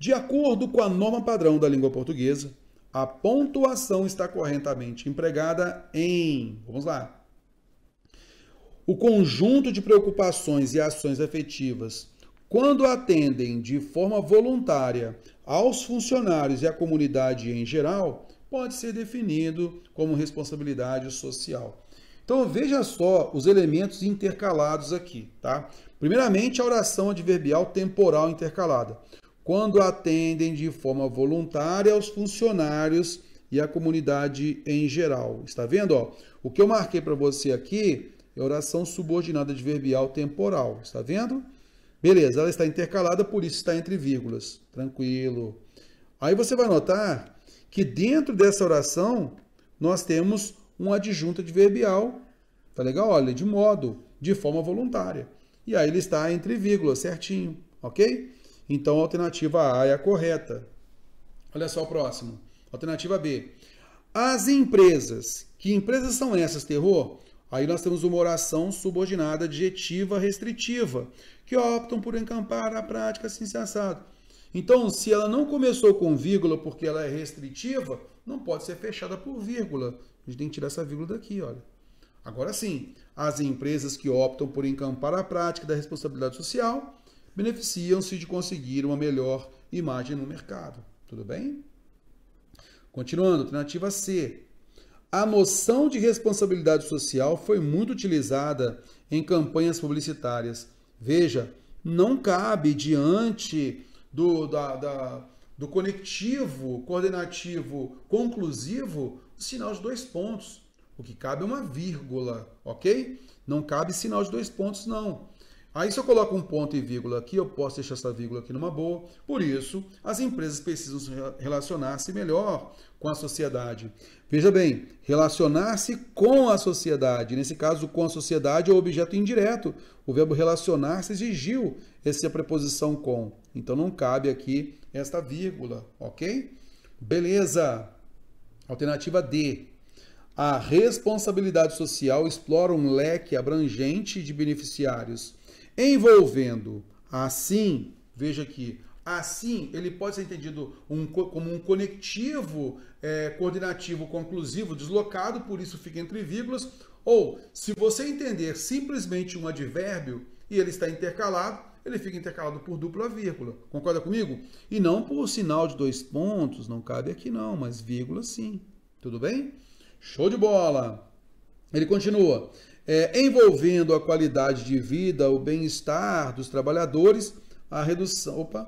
De acordo com a norma padrão da língua portuguesa, a pontuação está corretamente empregada em. Vamos lá. O conjunto de preocupações e ações efetivas, quando atendem de forma voluntária aos funcionários e à comunidade em geral, pode ser definido como responsabilidade social. Então veja só os elementos intercalados aqui, tá? Primeiramente, a oração adverbial temporal intercalada quando atendem de forma voluntária aos funcionários e à comunidade em geral. Está vendo? Ó, o que eu marquei para você aqui é oração subordinada adverbial temporal. Está vendo? Beleza, ela está intercalada, por isso está entre vírgulas. Tranquilo. Aí você vai notar que dentro dessa oração nós temos um adjunto adverbial. Tá legal? Olha, de modo, de forma voluntária. E aí ele está entre vírgulas, certinho, ok? Então a alternativa A é a correta. Olha só o próximo. Alternativa B. As empresas. Que empresas são essas, Terror? Aí nós temos uma oração subordinada adjetiva restritiva, que optam por encampar a prática assim sensado. Então, se ela não começou com vírgula porque ela é restritiva, não pode ser fechada por vírgula. A gente tem que tirar essa vírgula daqui, olha. Agora sim, as empresas que optam por encampar a prática da responsabilidade social beneficiam-se de conseguir uma melhor imagem no mercado. Tudo bem? Continuando, alternativa C. A noção de responsabilidade social foi muito utilizada em campanhas publicitárias. Veja, não cabe diante do, da, da, do conectivo, coordenativo, conclusivo, o sinal de dois pontos. O que cabe é uma vírgula, ok? Não cabe sinal de dois pontos, não. Aí, se eu coloco um ponto e vírgula aqui, eu posso deixar essa vírgula aqui numa boa. Por isso, as empresas precisam relacionar-se melhor com a sociedade. Veja bem, relacionar-se com a sociedade. Nesse caso, com a sociedade é o objeto indireto. O verbo relacionar-se exigiu essa preposição com. Então, não cabe aqui esta vírgula, ok? Beleza. Alternativa D. A responsabilidade social explora um leque abrangente de beneficiários envolvendo assim, veja aqui, assim ele pode ser entendido um, como um conectivo é, coordenativo conclusivo deslocado, por isso fica entre vírgulas, ou se você entender simplesmente um advérbio e ele está intercalado, ele fica intercalado por dupla vírgula. Concorda comigo? E não por sinal de dois pontos, não cabe aqui não, mas vírgula sim. Tudo bem? Show de bola! Ele continua é, envolvendo a qualidade de vida, o bem-estar dos trabalhadores, a redução, opa,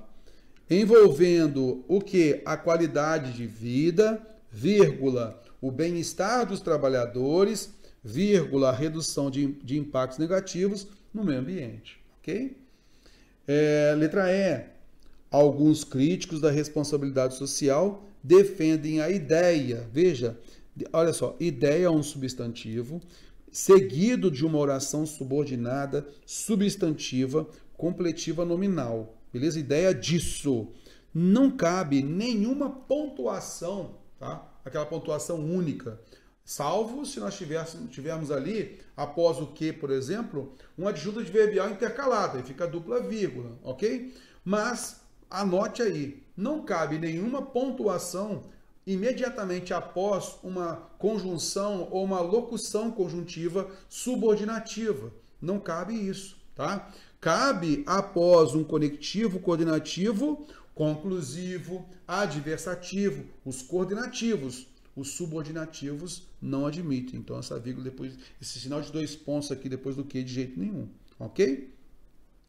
envolvendo o que? A qualidade de vida, vírgula, o bem-estar dos trabalhadores, vírgula, a redução de, de impactos negativos no meio ambiente, ok? É, letra E. Alguns críticos da responsabilidade social defendem a ideia, veja, olha só, ideia é um substantivo seguido de uma oração subordinada, substantiva, completiva nominal. Beleza? Ideia disso. Não cabe nenhuma pontuação, tá? Aquela pontuação única. Salvo se nós tivéssemos, tivermos ali, após o que, por exemplo, um adjunto adverbial intercalado, aí fica a dupla vírgula, ok? Mas anote aí, não cabe nenhuma pontuação imediatamente após uma conjunção ou uma locução conjuntiva subordinativa. Não cabe isso, tá? Cabe após um conectivo coordenativo, conclusivo, adversativo, os coordenativos. Os subordinativos não admitem. Então, essa vírgula depois, esse sinal de dois pontos aqui depois do que de jeito nenhum, ok?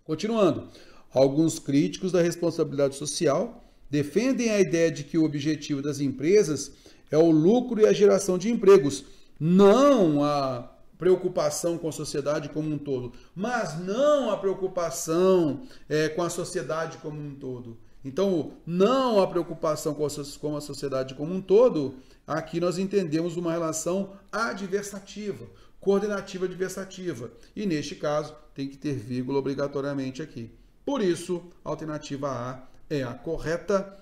Continuando, alguns críticos da responsabilidade social defendem a ideia de que o objetivo das empresas é o lucro e a geração de empregos, não a preocupação com a sociedade como um todo, mas não a preocupação é, com a sociedade como um todo. Então, não a preocupação com a sociedade como um todo, aqui nós entendemos uma relação adversativa, coordenativa adversativa. E neste caso, tem que ter vírgula obrigatoriamente aqui. Por isso, alternativa A é a correta